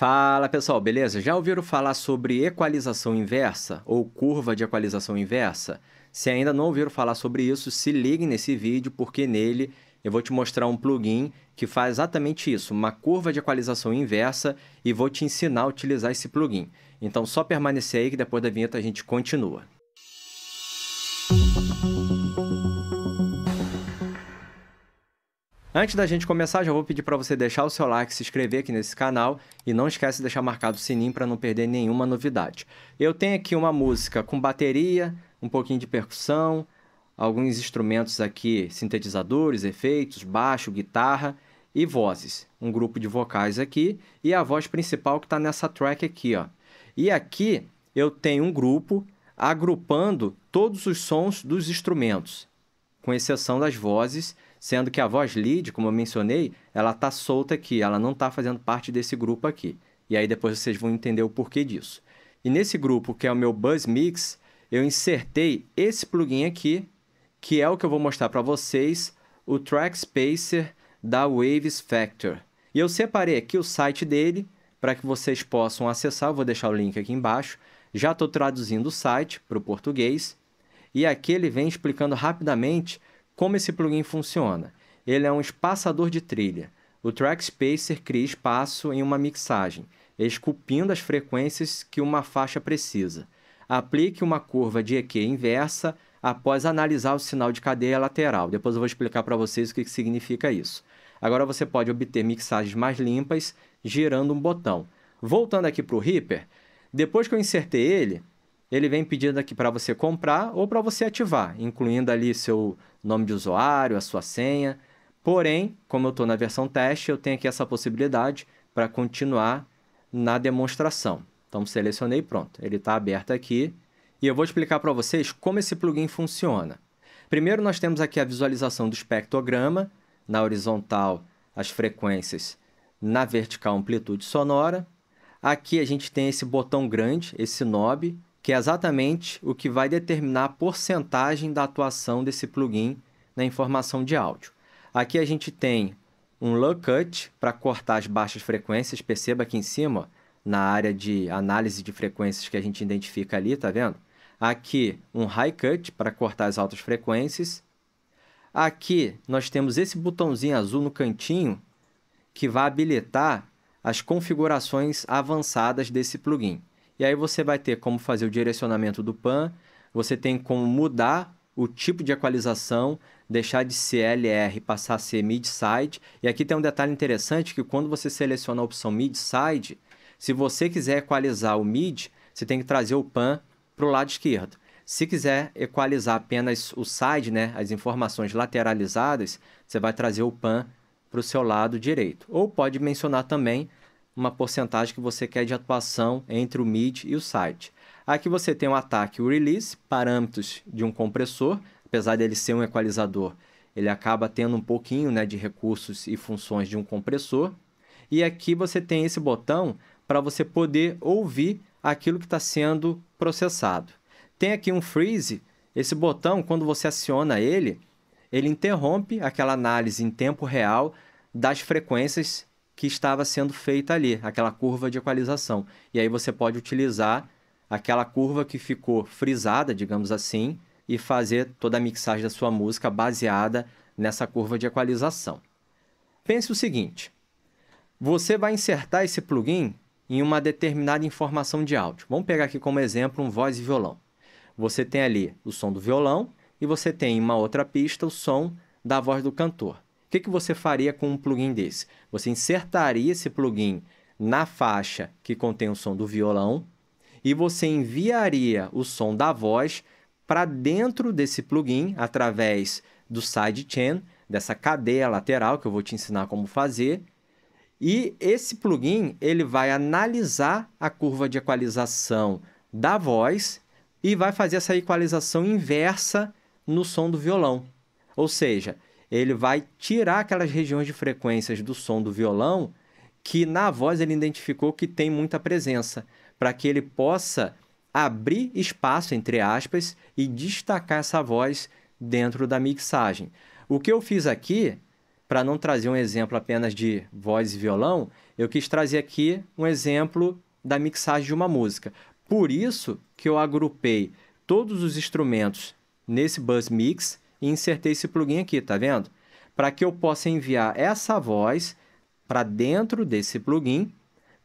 Fala pessoal, beleza? Já ouviram falar sobre equalização inversa ou curva de equalização inversa? Se ainda não ouviram falar sobre isso, se liguem nesse vídeo porque nele eu vou te mostrar um plugin que faz exatamente isso, uma curva de equalização inversa e vou te ensinar a utilizar esse plugin. Então só permanecer aí que depois da vinheta a gente continua. Antes da gente começar, já vou pedir para você deixar o seu like, se inscrever aqui nesse canal e não esquece de deixar marcado o sininho para não perder nenhuma novidade. Eu tenho aqui uma música com bateria, um pouquinho de percussão, alguns instrumentos aqui, sintetizadores, efeitos, baixo, guitarra e vozes. Um grupo de vocais aqui e a voz principal que está nessa track aqui, ó. E aqui eu tenho um grupo agrupando todos os sons dos instrumentos, com exceção das vozes Sendo que a voz lead, como eu mencionei, ela está solta aqui, ela não está fazendo parte desse grupo aqui. E aí depois vocês vão entender o porquê disso. E nesse grupo, que é o meu Buzz Mix, eu insertei esse plugin aqui, que é o que eu vou mostrar para vocês, o Track Spacer da Waves Factor. E eu separei aqui o site dele para que vocês possam acessar, eu vou deixar o link aqui embaixo. Já estou traduzindo o site para o português. E aqui ele vem explicando rapidamente como esse plugin funciona? Ele é um espaçador de trilha. O Track Spacer cria espaço em uma mixagem, esculpindo as frequências que uma faixa precisa. Aplique uma curva de EQ inversa após analisar o sinal de cadeia lateral. Depois eu vou explicar para vocês o que significa isso. Agora você pode obter mixagens mais limpas girando um botão. Voltando aqui para o Reaper, depois que eu insertei ele, ele vem pedindo aqui para você comprar ou para você ativar, incluindo ali seu nome de usuário, a sua senha. Porém, como eu estou na versão teste, eu tenho aqui essa possibilidade para continuar na demonstração. Então, selecionei pronto. Ele está aberto aqui e eu vou explicar para vocês como esse plugin funciona. Primeiro, nós temos aqui a visualização do espectrograma, na horizontal as frequências, na vertical amplitude sonora. Aqui a gente tem esse botão grande, esse knob, que é exatamente o que vai determinar a porcentagem da atuação desse plugin na informação de áudio. Aqui a gente tem um low cut para cortar as baixas frequências, perceba aqui em cima, na área de análise de frequências que a gente identifica ali, tá vendo? Aqui um high cut para cortar as altas frequências. Aqui nós temos esse botãozinho azul no cantinho que vai habilitar as configurações avançadas desse plugin. E aí você vai ter como fazer o direcionamento do PAN, você tem como mudar o tipo de equalização, deixar de ser LR passar a ser mid-side. E aqui tem um detalhe interessante que quando você seleciona a opção mid-side, se você quiser equalizar o mid, você tem que trazer o pan para o lado esquerdo. Se quiser equalizar apenas o side, né, as informações lateralizadas, você vai trazer o pan para o seu lado direito. Ou pode mencionar também uma porcentagem que você quer de atuação entre o mid e o site. Aqui você tem o ataque e o release, parâmetros de um compressor, apesar dele ser um equalizador, ele acaba tendo um pouquinho né, de recursos e funções de um compressor. E aqui você tem esse botão para você poder ouvir aquilo que está sendo processado. Tem aqui um freeze, esse botão, quando você aciona ele, ele interrompe aquela análise em tempo real das frequências que estava sendo feita ali, aquela curva de equalização. E aí você pode utilizar aquela curva que ficou frisada, digamos assim, e fazer toda a mixagem da sua música baseada nessa curva de equalização. Pense o seguinte: você vai insertar esse plugin em uma determinada informação de áudio. Vamos pegar aqui como exemplo um voz e violão. Você tem ali o som do violão e você tem em uma outra pista o som da voz do cantor. O que, que você faria com um plugin desse? Você insertaria esse plugin na faixa que contém o som do violão e você enviaria o som da voz para dentro desse plugin através do sidechain, dessa cadeia lateral que eu vou te ensinar como fazer. E esse plugin ele vai analisar a curva de equalização da voz e vai fazer essa equalização inversa no som do violão. Ou seja, ele vai tirar aquelas regiões de frequências do som do violão que na voz ele identificou que tem muita presença, para que ele possa abrir espaço, entre aspas, e destacar essa voz dentro da mixagem. O que eu fiz aqui, para não trazer um exemplo apenas de voz e violão, eu quis trazer aqui um exemplo da mixagem de uma música. Por isso que eu agrupei todos os instrumentos nesse buzz mix e insertei esse plugin aqui, tá vendo? Para que eu possa enviar essa voz para dentro desse plugin,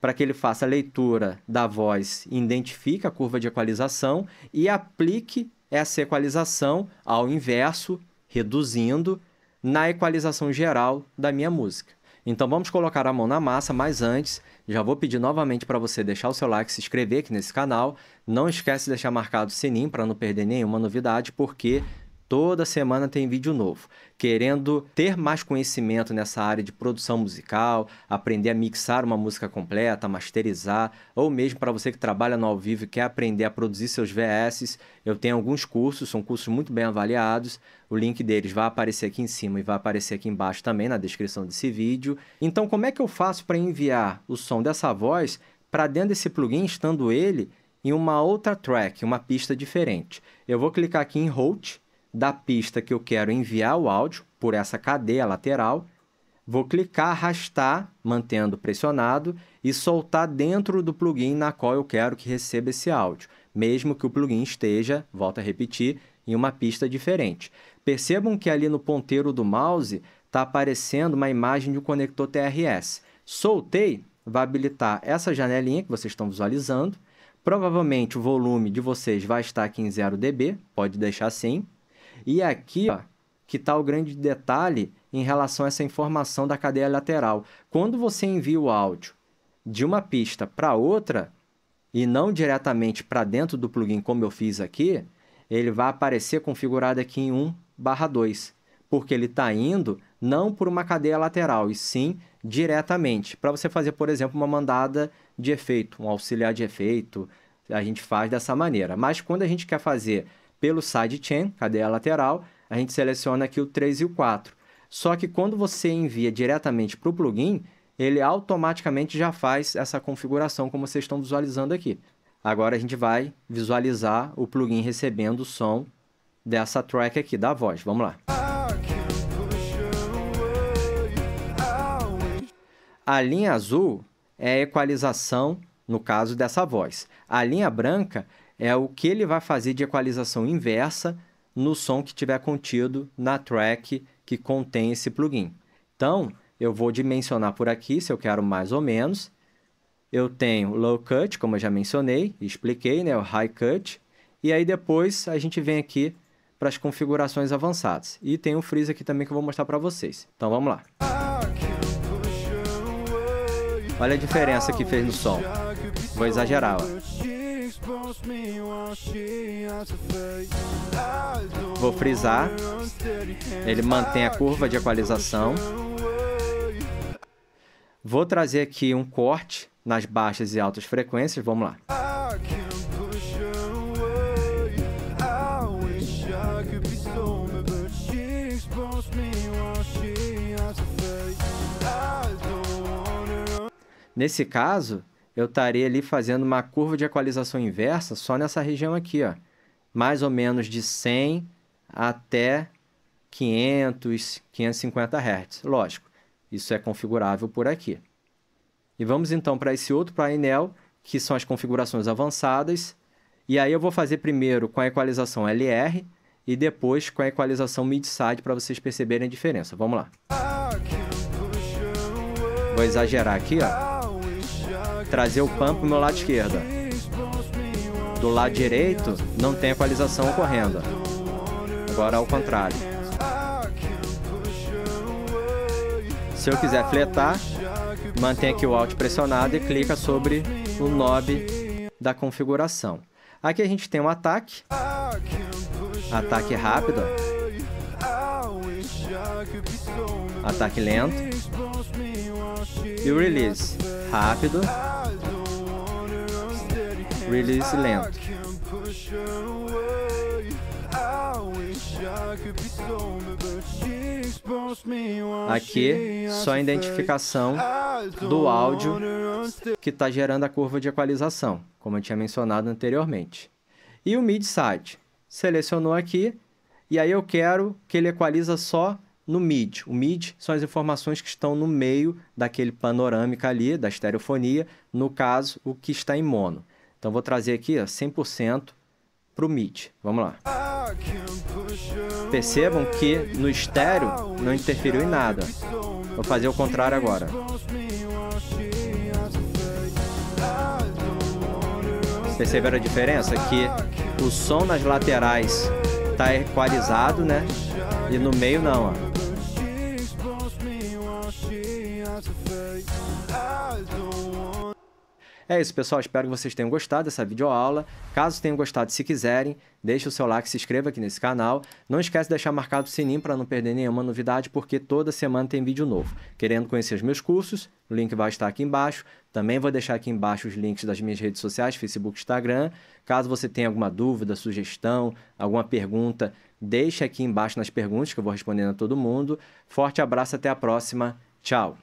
para que ele faça a leitura da voz, identifique a curva de equalização e aplique essa equalização ao inverso, reduzindo na equalização geral da minha música. Então vamos colocar a mão na massa, mas antes, já vou pedir novamente para você deixar o seu like, se inscrever aqui nesse canal. Não esquece de deixar marcado o sininho para não perder nenhuma novidade, porque Toda semana tem vídeo novo. Querendo ter mais conhecimento nessa área de produção musical, aprender a mixar uma música completa, masterizar, ou mesmo para você que trabalha no ao vivo e quer aprender a produzir seus VSs, eu tenho alguns cursos, são cursos muito bem avaliados. O link deles vai aparecer aqui em cima e vai aparecer aqui embaixo também na descrição desse vídeo. Então, como é que eu faço para enviar o som dessa voz para dentro desse plugin, estando ele em uma outra track, uma pista diferente? Eu vou clicar aqui em Route da pista que eu quero enviar o áudio por essa cadeia lateral. Vou clicar, arrastar, mantendo pressionado, e soltar dentro do plugin na qual eu quero que receba esse áudio, mesmo que o plugin esteja, volta a repetir, em uma pista diferente. Percebam que ali no ponteiro do mouse está aparecendo uma imagem de um conector TRS. Soltei, vai habilitar essa janelinha que vocês estão visualizando. Provavelmente o volume de vocês vai estar aqui em 0 dB, pode deixar assim. E aqui, ó, que está o grande detalhe em relação a essa informação da cadeia lateral. Quando você envia o áudio de uma pista para outra, e não diretamente para dentro do plugin, como eu fiz aqui, ele vai aparecer configurado aqui em 1 barra 2, porque ele está indo não por uma cadeia lateral, e sim diretamente. Para você fazer, por exemplo, uma mandada de efeito, um auxiliar de efeito, a gente faz dessa maneira. Mas quando a gente quer fazer pelo sidechain, cadeia lateral, a gente seleciona aqui o 3 e o 4. Só que quando você envia diretamente para o plugin, ele automaticamente já faz essa configuração como vocês estão visualizando aqui. Agora a gente vai visualizar o plugin recebendo o som dessa track aqui, da voz. Vamos lá. A linha azul é a equalização, no caso dessa voz. A linha branca é o que ele vai fazer de equalização inversa no som que tiver contido na track que contém esse plugin. Então, eu vou dimensionar por aqui, se eu quero mais ou menos. Eu tenho low cut, como eu já mencionei, expliquei, né, o high cut. E aí depois a gente vem aqui para as configurações avançadas. E tem um freeze aqui também que eu vou mostrar para vocês. Então vamos lá. Olha a diferença que fez no som. Vou exagerar, ó. Vou frisar. Ele mantém a curva de equalização. Vou trazer aqui um corte nas baixas e altas frequências. Vamos lá. Nesse caso, eu estarei ali fazendo uma curva de equalização inversa só nessa região aqui, ó. Mais ou menos de 100 até 500, 550 Hz. Lógico, isso é configurável por aqui. E vamos então para esse outro painel, que são as configurações avançadas. E aí eu vou fazer primeiro com a equalização LR e depois com a equalização mid-side para vocês perceberem a diferença. Vamos lá. Ah, vou exagerar aqui, ó trazer o pump para o meu lado esquerdo. Do lado direito, não tem equalização ocorrendo. Agora ao contrário. Se eu quiser fletar, mantém aqui o Alt pressionado e clica sobre o knob da configuração. Aqui a gente tem um ataque. Ataque rápido. Ataque lento. E o release. Rápido release lento. Aqui, só a identificação do áudio que está gerando a curva de equalização, como eu tinha mencionado anteriormente. E o mid-side, selecionou aqui, e aí eu quero que ele equaliza só no mid. O mid são as informações que estão no meio daquele panorâmica ali, da estereofonia, no caso, o que está em mono. Então vou trazer aqui ó, 100% para o mid. Vamos lá. Percebam que no estéreo não interferiu em nada. Vou fazer o contrário agora. Perceberam a diferença? Que o som nas laterais está equalizado, né? E no meio não, ó. É isso, pessoal. Espero que vocês tenham gostado dessa videoaula. Caso tenham gostado, se quiserem, deixe o seu like, se inscreva aqui nesse canal. Não esquece de deixar marcado o sininho para não perder nenhuma novidade, porque toda semana tem vídeo novo. Querendo conhecer os meus cursos? O link vai estar aqui embaixo. Também vou deixar aqui embaixo os links das minhas redes sociais, Facebook, Instagram. Caso você tenha alguma dúvida, sugestão, alguma pergunta, deixe aqui embaixo nas perguntas que eu vou respondendo a todo mundo. Forte abraço, até a próxima. Tchau!